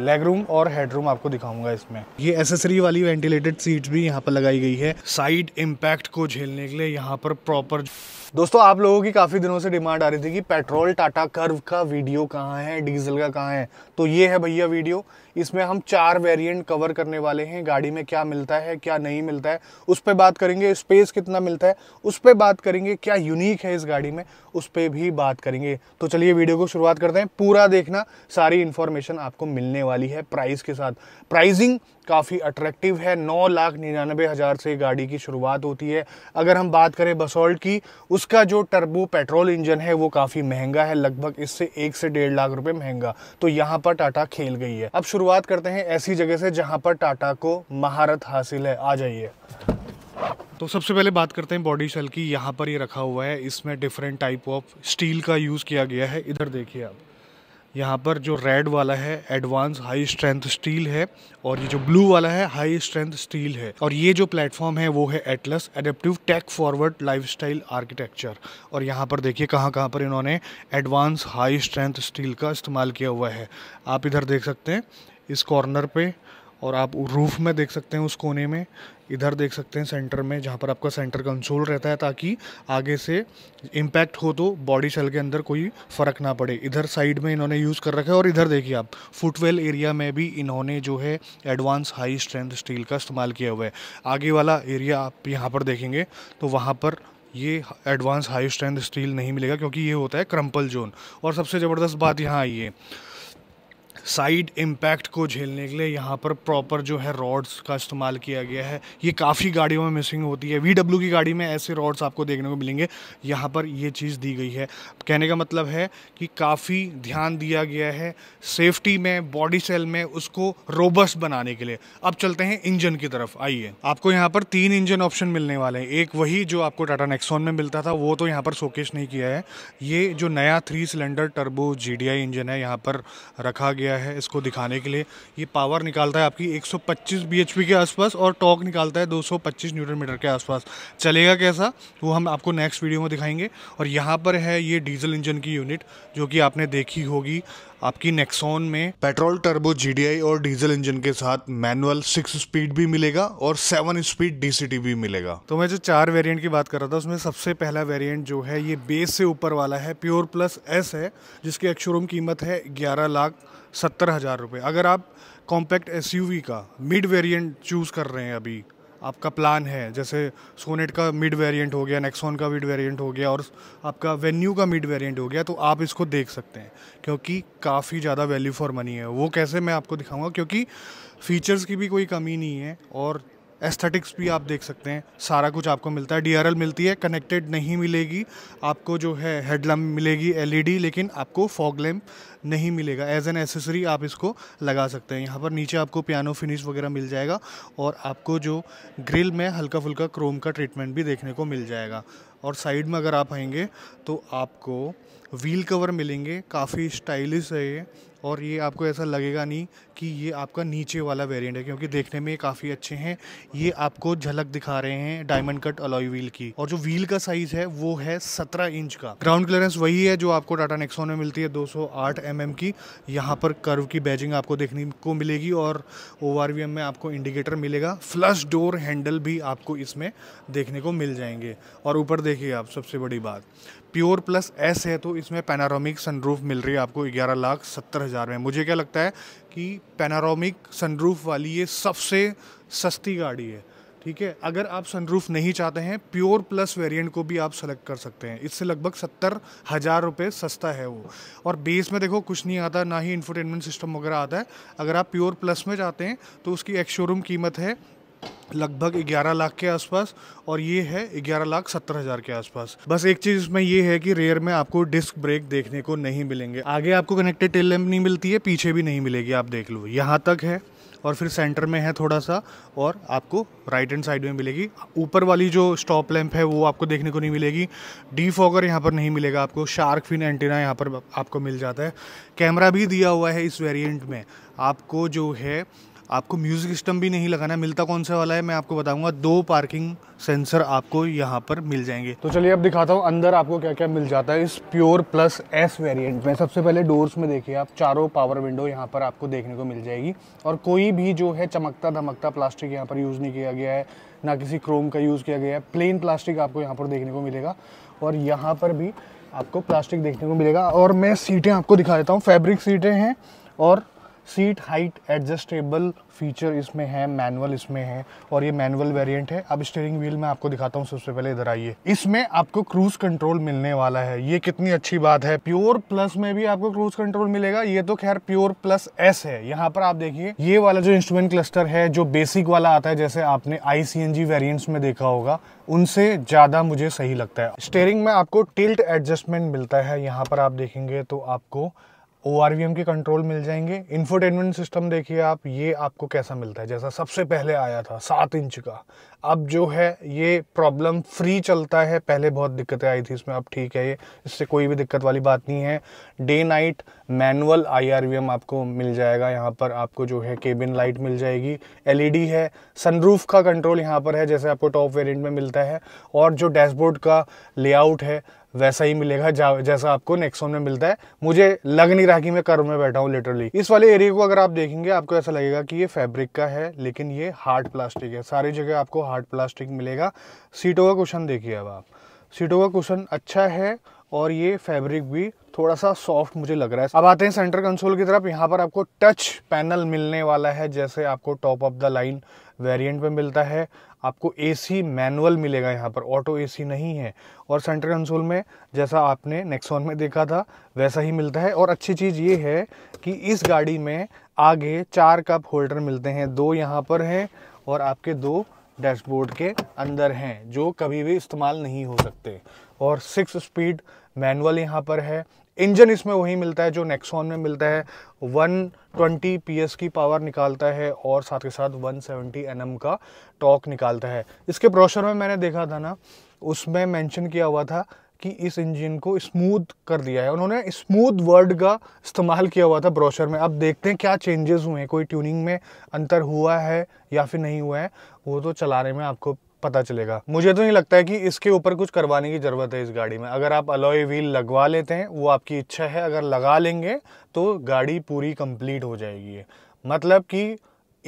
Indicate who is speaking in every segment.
Speaker 1: leg room और head room आपको दिखाऊंगा इसमें ये एसेसरी वाली वेंटिलेटेड सीट भी यहाँ पर लगाई गई है साइड इम्पैक्ट को झेलने के लिए यहाँ पर प्रॉपर दोस्तों आप लोगों की काफ़ी दिनों से डिमांड आ रही थी कि पेट्रोल टाटा कर्व का वीडियो कहाँ है डीजल का कहाँ है तो ये है भैया वीडियो इसमें हम चार वेरिएंट कवर करने वाले हैं गाड़ी में क्या मिलता है क्या नहीं मिलता है उस पर बात करेंगे स्पेस कितना मिलता है उस पर बात करेंगे क्या यूनिक है इस गाड़ी में उस पर भी बात करेंगे तो चलिए वीडियो को शुरुआत करते हैं पूरा देखना सारी इन्फॉर्मेशन आपको मिलने वाली है प्राइस के साथ प्राइजिंग काफ़ी अट्रैक्टिव है नौ लाख निन्यानबे हज़ार से गाड़ी की शुरुआत होती है अगर हम बात करें बसोल्ट की उस उसका जो टर्बो पेट्रोल इंजन है वो काफ़ी महंगा है लगभग इससे एक से डेढ़ लाख रुपए महंगा तो यहाँ पर टाटा खेल गई है अब शुरुआत करते हैं ऐसी जगह से जहाँ पर टाटा को महारत हासिल है आ जाइए तो सबसे पहले बात करते हैं बॉडी सेल की यहाँ पर ये रखा हुआ है इसमें डिफरेंट टाइप ऑफ स्टील का यूज़ किया गया है इधर देखिए आप यहाँ पर जो रेड वाला है एडवांस हाई स्ट्रेंथ स्टील है और ये जो ब्लू वाला है हाई स्ट्रेंथ स्टील है और ये जो प्लेटफॉर्म है वो है Atlas adaptive tech forward lifestyle architecture और यहाँ पर देखिए कहाँ कहाँ पर इन्होंने एडवांस हाई स्ट्रेंथ स्टील का इस्तेमाल किया हुआ है आप इधर देख सकते हैं इस कॉर्नर पर और आप रूफ में देख सकते हैं उस कोने में इधर देख सकते हैं सेंटर में जहाँ पर आपका सेंटर कंसोल रहता है ताकि आगे से इम्पैक्ट हो तो बॉडी शेल के अंदर कोई फ़र्क ना पड़े इधर साइड में इन्होंने यूज़ कर रखा है और इधर देखिए आप फुटवेल एरिया में भी इन्होंने जो है एडवांस हाई स्ट्रेंथ स्टील का इस्तेमाल किया हुआ है आगे वाला एरिया आप यहाँ पर देखेंगे तो वहाँ पर ये एडवांस हाई स्ट्रेंथ स्टील नहीं मिलेगा क्योंकि ये होता है क्रम्पल जोन और सबसे ज़बरदस्त बात यहाँ आई है साइड इम्पैक्ट को झेलने के लिए यहाँ पर प्रॉपर जो है रॉड्स का इस्तेमाल किया गया है ये काफ़ी गाड़ियों में मिसिंग होती है वी की गाड़ी में ऐसे रॉड्स आपको देखने को मिलेंगे यहाँ पर ये चीज़ दी गई है कहने का मतलब है कि काफ़ी ध्यान दिया गया है सेफ्टी में बॉडी सेल में उसको रोबस बनाने के लिए अब चलते हैं इंजन की तरफ आइए आपको यहाँ पर तीन इंजन ऑप्शन मिलने वाले हैं एक वही जो आपको टाटा नेक्सॉन में मिलता था वो तो यहाँ पर शोकेश नहीं किया है ये जो नया three cylinder turbo G engine है यहाँ पर रखा गया गया है इसको दिखाने के लिए ये पावर निकालता है आपकी 125 bhp के आसपास और टॉक निकालता है 225 न्यूटन मीटर के आसपास चलेगा कैसा वो हम आपको नेक्स्ट वीडियो में दिखाएंगे और यहाँ पर है ये डीजल इंजन की यूनिट जो कि आपने देखी होगी आपकी नेक्सोन में पेट्रोल टर्बो जीडीआई और डीजल इंजन के साथ मैनुअल सिक्स स्पीड भी मिलेगा और सेवन स्पीड डीसीटी भी मिलेगा तो मैं जो चार वेरिएंट की बात कर रहा था उसमें सबसे पहला वेरिएंट जो है ये बेस से ऊपर वाला है प्योर प्लस एस है जिसकी एक्शोरूम कीमत है ग्यारह लाख सत्तर हज़ार रुपये अगर आप कॉम्पैक्ट एसयूवी का मिड वेरिएंट चूज़ कर रहे हैं अभी आपका प्लान है जैसे सोनेट का मिड वेरिएंट हो गया नेक्सोन का मिड वेरिएंट हो गया और आपका वेन्यू का मिड वेरिएंट हो गया तो आप इसको देख सकते हैं क्योंकि काफ़ी ज़्यादा वैल्यू फॉर मनी है वो कैसे मैं आपको दिखाऊंगा क्योंकि फीचर्स की भी कोई कमी नहीं है और एस्थेटिक्स भी आप देख सकते हैं सारा कुछ आपको मिलता है डी मिलती है कनेक्टेड नहीं मिलेगी आपको जो है हेडलम्प मिलेगी एल e लेकिन आपको फॉग लैम्प नहीं मिलेगा एज एन एसेसरी आप इसको लगा सकते हैं यहाँ पर नीचे आपको पियानो फिनिश वगैरह मिल जाएगा और आपको जो ग्रिल में हल्का फुल्का क्रोम का ट्रीटमेंट भी देखने को मिल जाएगा और साइड में अगर आप आएंगे तो आपको व्हील कवर मिलेंगे काफ़ी स्टाइलिश है ये और ये आपको ऐसा लगेगा नहीं कि ये आपका नीचे वाला वेरिएंट है क्योंकि देखने में काफ़ी अच्छे हैं ये आपको झलक दिखा रहे हैं डायमंड कट अलॉय व्हील की और जो व्हील का साइज़ है वो है 17 इंच का ग्राउंड क्लियरेंस वही है जो आपको टाटा नेक्सोन में मिलती है 208 सौ एम की यहाँ पर कर्व की बैजिंग आपको देखने को मिलेगी और ओ में आपको इंडिकेटर मिलेगा फ्लश डोर हैंडल भी आपको इसमें देखने को मिल जाएंगे और ऊपर देखिए आप सबसे बड़ी बात प्योर प्लस एस है तो इसमें पैनारोमिक सनरूफ मिल रही है आपको ग्यारह लाख सत्तर हज़ार में मुझे क्या लगता है कि पैनारोमिक सनरूफ वाली ये सबसे सस्ती गाड़ी है ठीक है अगर आप सनरूफ नहीं चाहते हैं प्योर प्लस वेरिएंट को भी आप सेलेक्ट कर सकते हैं इससे लगभग सत्तर हज़ार रुपये सस्ता है वो और बेस में देखो कुछ नहीं आता ना ही इन्फोटेनमेंट सिस्टम वगैरह आता है अगर आप प्योर प्लस में जाते हैं तो उसकी एक शोरूम कीमत है लगभग 11 लाख के आसपास और ये है 11 लाख सत्तर हज़ार के आसपास बस एक चीज़ इसमें ये है कि रेयर में आपको डिस्क ब्रेक देखने को नहीं मिलेंगे आगे आपको कनेक्टेड टेल लैम्प नहीं मिलती है पीछे भी नहीं मिलेगी आप देख लो यहाँ तक है और फिर सेंटर में है थोड़ा सा और आपको राइट हैंड साइड में मिलेगी ऊपर वाली जो स्टॉप लैंप है वो आपको देखने को नहीं मिलेगी डी फॉगर यहाँ पर नहीं मिलेगा आपको शार्क फिन एंटीना यहाँ पर आपको मिल जाता है कैमरा भी दिया हुआ है इस वेरियंट में आपको जो है आपको म्यूज़िक सिस्टम भी नहीं लगाना है मिलता कौन सा वाला है मैं आपको बताऊंगा दो पार्किंग सेंसर आपको यहाँ पर मिल जाएंगे तो चलिए अब दिखाता हूँ अंदर आपको क्या क्या मिल जाता है इस प्योर प्लस एस वेरिएंट में सबसे पहले डोर्स में देखिए आप चारों पावर विंडो यहाँ पर आपको देखने को मिल जाएगी और कोई भी जो है चमकता धमकता प्लास्टिक यहाँ पर यूज़ नहीं किया गया है ना किसी क्रोम का यूज़ किया गया है प्लेन प्लास्टिक आपको यहाँ पर देखने को मिलेगा और यहाँ पर भी आपको प्लास्टिक देखने को मिलेगा और मैं सीटें आपको दिखा देता हूँ फैब्रिक सीटें हैं और सीट हाइट एडजस्टेबल फीचर इसमें है मैनुअल इसमें है और ये मैनुअल वेरिएंट है अब स्टीयरिंग व्हील मैं आपको दिखाता हूँ सबसे पहले इधर आइए इसमें आपको क्रूज कंट्रोल मिलने वाला है ये कितनी अच्छी बात है प्योर प्लस में भी आपको क्रूज कंट्रोल मिलेगा ये तो खैर प्योर प्लस एस है यहाँ पर आप देखिए ये वाला जो इंस्ट्रूमेंट क्लस्टर है जो बेसिक वाला आता है जैसे आपने आई सी वेरियंट्स में देखा होगा उनसे ज्यादा मुझे सही लगता है स्टेयरिंग में आपको टिल्ट एडजस्टमेंट मिलता है यहाँ पर आप देखेंगे तो आपको ओ के कंट्रोल मिल जाएंगे इन्फोटेनमेंट सिस्टम देखिए आप ये आपको कैसा मिलता है जैसा सबसे पहले आया था सात इंच का अब जो है ये प्रॉब्लम फ्री चलता है पहले बहुत दिक्कतें आई थी इसमें अब ठीक है ये इससे कोई भी दिक्कत वाली बात नहीं है डे नाइट मैनुअल आईआरवीएम आपको मिल जाएगा यहाँ पर आपको जो है केबिन लाइट मिल जाएगी एलईडी e है सनरूफ का कंट्रोल यहाँ पर है जैसे आपको टॉप वेरिएंट में मिलता है और जो डैशबोर्ड का लेआउट है वैसा ही मिलेगा जैसा आपको नेक्सोन में मिलता है मुझे लग नहीं रहा कि मैं कर्व में बैठा हूँ लिटरली इस वाले एरिया को अगर आप देखेंगे आपको ऐसा लगेगा कि ये फैब्रिक का है लेकिन ये हार्ड प्लास्टिक है सारी जगह आपको हार्ड प्लास्टिक मिलेगा सीटों का क्वेश्चन देखिए अब आप सीटों का क्वेश्चन अच्छा है और ये फैब्रिक भी थोड़ा सा सॉफ्ट मुझे लग रहा है अब आते हैं सेंटर कंसोल की तरफ यहाँ पर आपको टच पैनल मिलने वाला है जैसे आपको top of the line variant में मिलता है आपको एसी मैनुअल मिलेगा यहाँ पर ऑटो एसी नहीं है और सेंटर कंसोल में जैसा आपने नेक्सोन में देखा था वैसा ही मिलता है और अच्छी चीज़ ये है कि इस गाड़ी में आगे चार कप होल्डर मिलते हैं दो यहाँ पर हैं और आपके दो डैशबोर्ड के अंदर हैं जो कभी भी इस्तेमाल नहीं हो सकते और सिक्स स्पीड मैनुअल यहाँ पर है इंजन इसमें वही मिलता है जो नेक्सॉन में मिलता है 120 पीएस की पावर निकालता है और साथ के साथ 170 एनएम का टॉक निकालता है इसके ब्रोशर में मैंने देखा था ना उसमें मेंशन किया हुआ था कि इस इंजन को स्मूथ कर दिया है उन्होंने स्मूथ वर्ड का इस्तेमाल किया हुआ था ब्रोशर में अब देखते हैं क्या चेंजेस हुए हैं कोई ट्यूनिंग में अंतर हुआ है या फिर नहीं हुआ है वो तो चलाने में आपको पता चलेगा मुझे तो नहीं लगता है कि इसके ऊपर कुछ करवाने की ज़रूरत है इस गाड़ी में अगर आप अलॉय व्हील लगवा लेते हैं वो आपकी इच्छा है अगर लगा लेंगे तो गाड़ी पूरी कंप्लीट हो जाएगी मतलब कि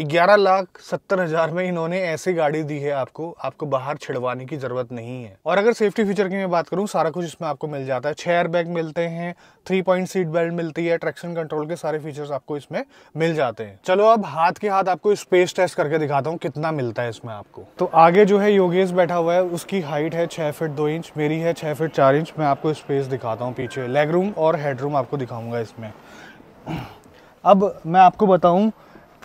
Speaker 1: ग्यारह लाख सत्तर हजार में इन्होंने ऐसी गाड़ी दी है आपको आपको बाहर छिड़वाने की जरूरत नहीं है और अगर सेफ्टी फीचर की मैं बात करूं सारा कुछ इसमें आपको मिल जाता है छह एयर बैग मिलते हैं थ्री पॉइंट सीट बेल्ट मिलती है ट्रैक्शन कंट्रोल के सारे फीचर्स आपको इसमें मिल जाते हैं चलो अब हाथ के हाथ आपको स्पेस टेस्ट करके दिखाता हूँ कितना मिलता है इसमें आपको तो आगे जो है योगेश बैठा हुआ है उसकी हाइट है छह फिट दो इंच मेरी है छह फिट चार इंच मैं आपको स्पेस दिखाता हूँ पीछे लेग रूम और हेड रूम आपको दिखाऊंगा इसमें अब मैं आपको बताऊं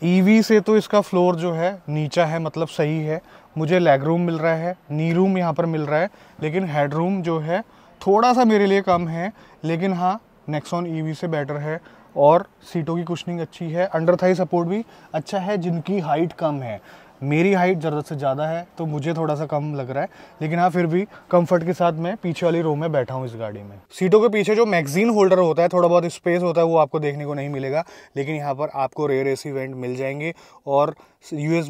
Speaker 1: ईवी e से तो इसका फ्लोर जो है नीचा है मतलब सही है मुझे लेग रूम मिल रहा है नी रूम यहाँ पर मिल रहा है लेकिन हेड रूम जो है थोड़ा सा मेरे लिए कम है लेकिन हाँ नेक्सॉन ईवी e से बेटर है और सीटों की कुशनिंग अच्छी है अंडर थाई सपोर्ट भी अच्छा है जिनकी हाइट कम है मेरी हाइट ज़रूरत से ज़्यादा है तो मुझे थोड़ा सा कम लग रहा है लेकिन हाँ फिर भी कंफर्ट के साथ मैं पीछे वाली रो में बैठा हूँ इस गाड़ी में सीटों के पीछे जो मैगजीन होल्डर होता है थोड़ा बहुत स्पेस होता है वो आपको देखने को नहीं मिलेगा लेकिन यहाँ पर आपको रेयर ए वेंट मिल जाएंगे और यू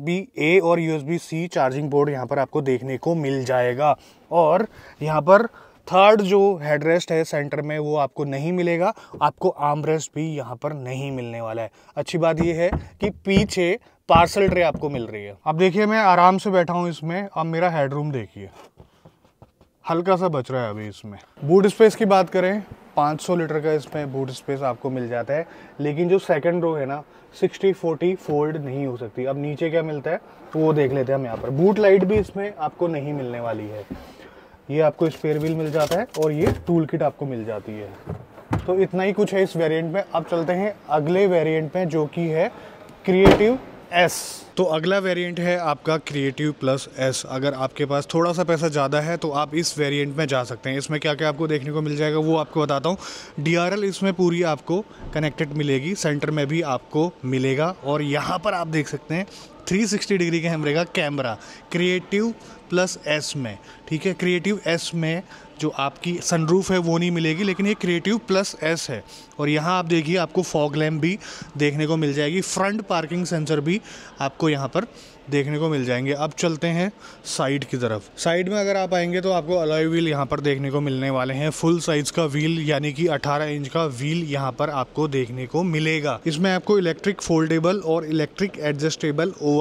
Speaker 1: ए और यू सी चार्जिंग बोर्ड यहाँ पर आपको देखने को मिल जाएगा और यहाँ पर थर्ड जो हेड रेस्ट है सेंटर में वो आपको नहीं मिलेगा आपको आर्म रेस्ट भी यहाँ पर नहीं मिलने वाला है अच्छी बात ये है कि पीछे पार्सल ट्रे आपको मिल रही है अब देखिए मैं आराम से बैठा हूँ इसमें अब मेरा हेडरूम देखिए हल्का सा बच रहा है अभी इसमें बूट स्पेस की बात करें 500 लीटर का इसमें बूट स्पेस आपको मिल जाता है लेकिन जो सेकंड रो है ना 60 40 फोल्ड नहीं हो सकती अब नीचे क्या मिलता है वो देख लेते हैं हम यहाँ पर बूट लाइट भी इसमें आपको नहीं मिलने वाली है ये आपको स्पेयर व्हील मिल जाता है और ये टूल किट आपको मिल जाती है तो इतना ही कुछ है इस वेरिएंट में अब चलते हैं अगले वेरिएंट में जो कि है क्रिएटिव एस तो अगला वेरिएंट है आपका क्रिएटिव प्लस एस अगर आपके पास थोड़ा सा पैसा ज़्यादा है तो आप इस वेरिएंट में जा सकते हैं इसमें क्या क्या आपको देखने को मिल जाएगा वो आपको बताता हूँ डीआरएल इसमें पूरी आपको कनेक्टेड मिलेगी सेंटर में भी आपको मिलेगा और यहाँ पर आप देख सकते हैं 360 डिग्री के कैमरे का कैमरा क्रिएटिव प्लस एस में ठीक है क्रिएटिव एस में जो आपकी सनरूफ है वो नहीं मिलेगी लेकिन ये क्रिएटिव प्लस एस है और यहाँ आप देखिए आपको फॉग लैम्प भी देखने को मिल जाएगी फ्रंट पार्किंग सेंसर भी आपको यहाँ पर देखने को मिल जाएंगे अब चलते हैं साइड की तरफ साइड में अगर आप आएंगे तो आपको अलॉय व्हील यहाँ पर देखने को मिलने वाले हैं फुल साइज का व्हील यानी कि 18 इंच का व्हील यहाँ पर आपको देखने को मिलेगा इसमें आपको इलेक्ट्रिक फोल्डेबल और इलेक्ट्रिक एडजस्टेबल ओ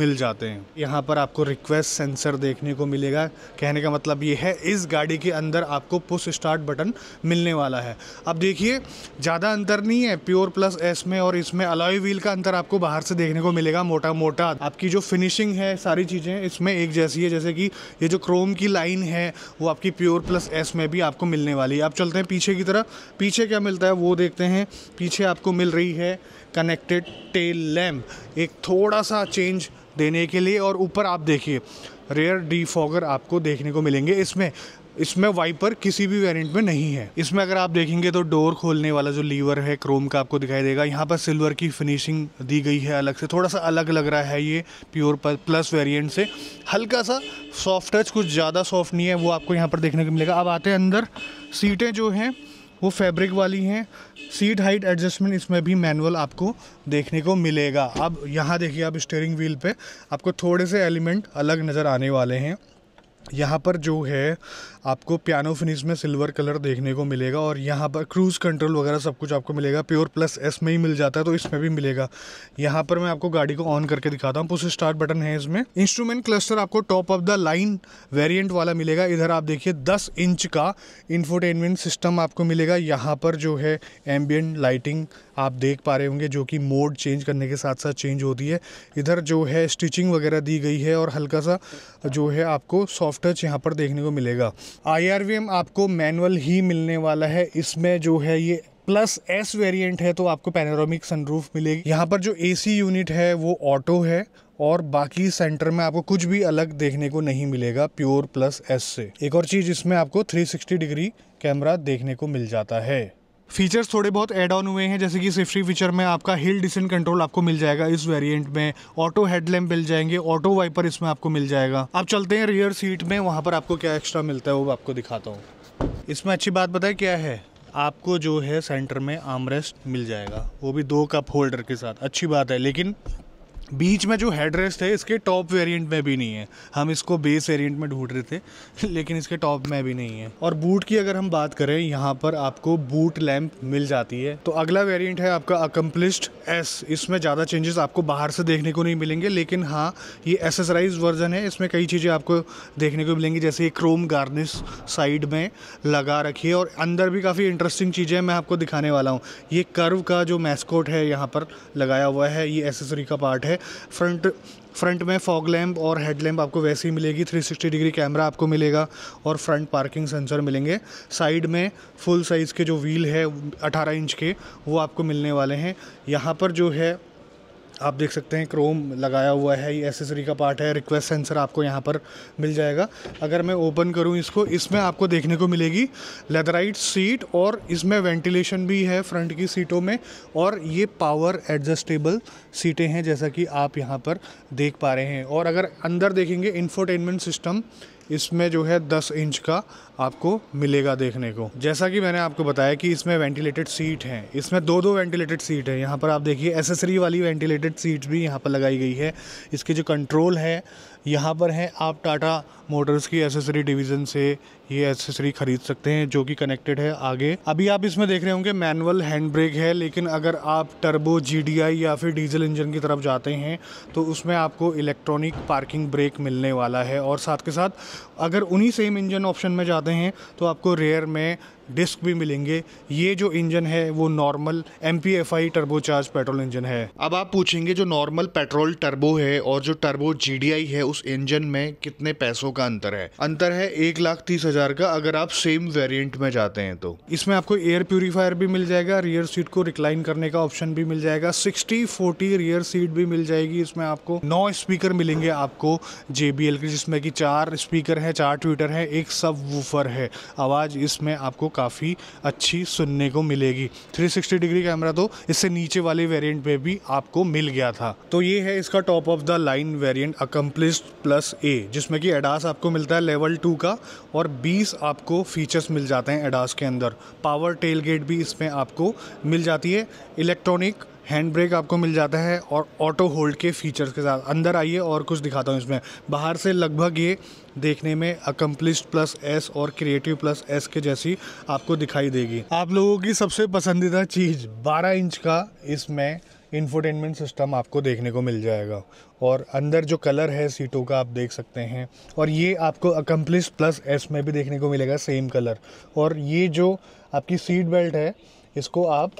Speaker 1: मिल जाते हैं यहाँ पर आपको रिक्वेस्ट सेंसर देखने को मिलेगा कहने का मतलब ये है इस गाड़ी के अंदर आपको पुश स्टार्ट बटन मिलने वाला है अब देखिए ज़्यादा अंतर नहीं है प्योर प्लस एस में और इसमें अलॉय व्हील का अंतर आपको बाहर से देखने को मिलेगा मोटा मोटा आपकी जो फिनिशिंग है सारी चीज़ें इसमें एक जैसी है जैसे कि ये जो क्रोम की लाइन है वो आपकी प्योर प्लस एस में भी आपको मिलने वाली है आप चलते हैं पीछे की तरफ पीछे क्या मिलता है वो देखते हैं पीछे आपको मिल रही है कनेक्टेड टेल लैम्प एक थोड़ा सा चेंज देने के लिए और ऊपर आप देखिए रेयर डी फॉगर आपको देखने को मिलेंगे इसमें इसमें वाइपर किसी भी वेरिएंट में नहीं है इसमें अगर आप देखेंगे तो डोर खोलने वाला जो लीवर है क्रोम का आपको दिखाई देगा यहाँ पर सिल्वर की फिनिशिंग दी गई है अलग से थोड़ा सा अलग लग रहा है ये प्योर प्लस वेरियंट से हल्का सा सॉफ्ट टच कुछ ज़्यादा सॉफ्ट नहीं है वो आपको यहाँ पर देखने को मिलेगा अब आते हैं अंदर सीटें जो हैं वो फैब्रिक वाली हैं सीट हाइट एडजस्टमेंट इसमें भी मैनुअल आपको देखने को मिलेगा अब यहाँ देखिए आप स्टेयरिंग व्हील पे आपको थोड़े से एलिमेंट अलग नज़र आने वाले हैं यहाँ पर जो है आपको पियानो फिनिश में सिल्वर कलर देखने को मिलेगा और यहाँ पर क्रूज़ कंट्रोल वगैरह सब कुछ आपको मिलेगा प्योर प्लस एस में ही मिल जाता है तो इसमें भी मिलेगा यहाँ पर मैं आपको गाड़ी को ऑन करके दिखाता हूँ पुश स्टार्ट बटन है इसमें इंस्ट्रूमेंट क्लस्टर आपको top of the line variant वाला मिलेगा इधर आप देखिए दस इंच का इन्फोटेनमेंट सिस्टम आपको मिलेगा यहाँ पर जो है एम्बियन लाइटिंग आप देख पा रहे होंगे जो कि मोड चेंज करने के साथ साथ चेंज होती है इधर जो है स्टिचिंग वगैरह दी गई है और हल्का सा जो है आपको सॉफ्ट टच यहाँ पर देखने को मिलेगा आई आपको मैनुअल ही मिलने वाला है इसमें जो है ये प्लस एस वेरिएंट है तो आपको पेनारोमिक सनरूफ मिलेगी यहाँ पर जो एसी यूनिट है वो ऑटो है और बाकी सेंटर में आपको कुछ भी अलग देखने को नहीं मिलेगा प्योर प्लस एस से एक और चीज़ इसमें आपको 360 डिग्री कैमरा देखने को मिल जाता है फीचर्स थोड़े बहुत एड ऑन हुए हैं जैसे कि सेफ्टी फीचर में आपका हिल डिसेंट कंट्रोल आपको मिल जाएगा इस वेरिएंट में ऑटो हेडलैम्प मिल जाएंगे ऑटो वाइपर इसमें आपको मिल जाएगा आप चलते हैं रियर सीट में वहाँ पर आपको क्या एक्स्ट्रा मिलता है वो आपको दिखाता हूँ इसमें अच्छी बात बताए क्या है आपको जो है सेंटर में आर्मरेस्ट मिल जाएगा वो भी दो कप होल्डर के साथ अच्छी बात है लेकिन बीच में जो हेड रेस्ट है इसके टॉप वेरिएंट में भी नहीं है हम इसको बेस वेरिएंट में ढूंढ रहे थे लेकिन इसके टॉप में भी नहीं है और बूट की अगर हम बात करें यहाँ पर आपको बूट लैंप मिल जाती है तो अगला वेरिएंट है आपका अकम्पलिस्ड एस इसमें ज़्यादा चेंजेस आपको बाहर से देखने को नहीं मिलेंगे लेकिन हाँ ये एसेसराइज वर्जन है इसमें कई चीज़ें आपको देखने को मिलेंगी जैसे ये क्रोम गार्निश साइड में लगा रखी है और अंदर भी काफ़ी इंटरेस्टिंग चीज़ें मैं आपको दिखाने वाला हूँ ये कर्व का जो मैस्कोट है यहाँ पर लगाया हुआ है ये एसेसरी का पार्ट है फ्रंट फ्रंट में फॉग लैम्प और हेड लैम्प आपको वैसे ही मिलेगी 360 डिग्री कैमरा आपको मिलेगा और फ्रंट पार्किंग सेंसर मिलेंगे साइड में फुल साइज़ के जो व्हील है 18 इंच के वो आपको मिलने वाले हैं यहाँ पर जो है आप देख सकते हैं क्रोम लगाया हुआ है ये एसेसरी का पार्ट है रिक्वेस्ट सेंसर आपको यहाँ पर मिल जाएगा अगर मैं ओपन करूँ इसको इसमें आपको देखने को मिलेगी लेदराइट सीट और इसमें वेंटिलेशन भी है फ्रंट की सीटों में और ये पावर एडजस्टेबल सीटें हैं जैसा कि आप यहाँ पर देख पा रहे हैं और अगर अंदर देखेंगे इन्फोटेनमेंट सिस्टम इसमें जो है 10 इंच का आपको मिलेगा देखने को जैसा कि मैंने आपको बताया कि इसमें वेंटिलेटेड सीट हैं इसमें दो दो वेंटिलेटेड सीट है यहाँ पर आप देखिए एसेसरी वाली वेंटिलेटेड सीट भी यहाँ पर लगाई गई है इसके जो कंट्रोल है यहाँ पर हैं आप टाटा मोटर्स की एसेसरी डिवीज़न से ये एसेसरी ख़रीद सकते हैं जो कि कनेक्टेड है आगे अभी आप इसमें देख रहे होंगे मैनुअल हैंड ब्रेक है लेकिन अगर आप टर्बो जी या फिर डीजल इंजन की तरफ जाते हैं तो उसमें आपको इलेक्ट्रॉनिक पार्किंग ब्रेक मिलने वाला है और साथ के साथ अगर उन्हीं सेम इंजन ऑप्शन में जाते हैं तो आपको रेयर में डिस्क भी मिलेंगे ये जो इंजन है वो normal M P F I turbocharge petrol engine है अब आप पूछेंगे जो नॉर्मल पेट्रोल टर्बो है और जो टर्बो जी डी आई है उस इंजन में कितने पैसों का अंतर है अंतर है एक लाख तीस हजार का अगर आप सेम वेरियंट में जाते हैं तो इसमें आपको एयर प्यूरिफायर भी मिल जाएगा रियर सीट को रिक्लाइन करने का ऑप्शन भी मिल जाएगा सिक्सटी फोर्टी रियर सीट भी मिल जाएगी इसमें आपको नौ स्पीकर मिलेंगे आपको जे बी एल के जिसमें कि चार स्पीकर है चार ट्विटर है एक सब वूफर है आवाज़ इसमें आपको काफ़ी अच्छी सुनने को मिलेगी 360 डिग्री कैमरा तो इससे नीचे वाले वेरिएंट में भी आपको मिल गया था तो ये है इसका top of the line variant accomplished plus A जिसमें कि एडास आपको मिलता है लेवल टू का और बीस आपको फीचर्स मिल जाते हैं एडास के अंदर पावर टेल गेट भी इसमें आपको मिल जाती है इलेक्ट्रॉनिक हैंड ब्रेक आपको मिल जाता है और ऑटो होल्ड के फीचर्स के साथ अंदर आइए और कुछ दिखाता हूँ इसमें बाहर से लगभग ये देखने में अकम्पलिस्ड प्लस एस और क्रिएटिव प्लस एस के जैसी आपको दिखाई देगी आप लोगों की सबसे पसंदीदा चीज़ बारह इंच का इसमें इन्फोटेनमेंट सिस्टम आपको देखने को मिल जाएगा और अंदर जो कलर है सीटों का आप देख सकते हैं और ये आपको अकम्पलिस प्लस एस में भी देखने को मिलेगा सेम कलर और ये जो आपकी सीट बेल्ट है इसको आप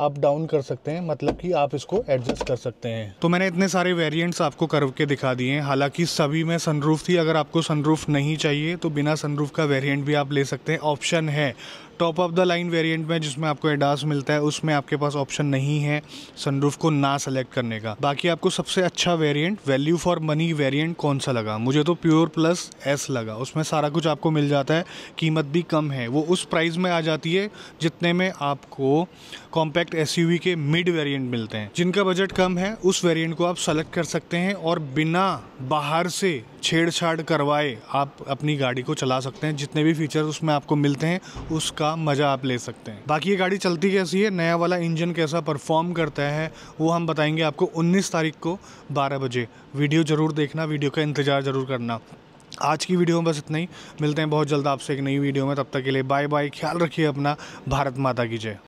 Speaker 1: आप डाउन कर सकते हैं मतलब कि आप इसको एडजस्ट कर सकते हैं तो मैंने इतने सारे वेरिएंट्स आपको कर्व के दिखा दिए हैं हालांकि सभी में सनरूफ थी अगर आपको सनरूफ नहीं चाहिए तो बिना सनरूफ का वेरिएंट भी आप ले सकते हैं ऑप्शन है top of the line variant में जिसमें आपको एडास मिलता है उसमें आपके पास ऑप्शन नहीं है सनरूफ को ना सेलेक्ट करने का बाकी आपको सबसे अच्छा variant value for money variant कौन सा लगा मुझे तो प्योर प्लस एस लगा उसमें सारा कुछ आपको मिल जाता है कीमत भी कम है वो उस प्राइस में आ जाती है जितने में आपको कॉम्पैक्ट एस के मिड वेरियंट मिलते हैं जिनका बजट कम है उस वेरियंट को आप सेलेक्ट कर सकते हैं और बिना बाहर से छेड़छाड़ करवाए आप अपनी गाड़ी को चला सकते हैं जितने भी फीचर उसमें आपको मिलते हैं उसका का मज़ा आप ले सकते हैं बाकी ये गाड़ी चलती कैसी है नया वाला इंजन कैसा परफॉर्म करता है वो हम बताएंगे आपको 19 तारीख को 12 बजे वीडियो ज़रूर देखना वीडियो का इंतज़ार ज़रूर करना आज की वीडियो में बस इतना ही मिलते हैं बहुत जल्द आपसे एक नई वीडियो में तब तक के लिए बाय बाय ख्याल रखिए अपना भारत माता की जय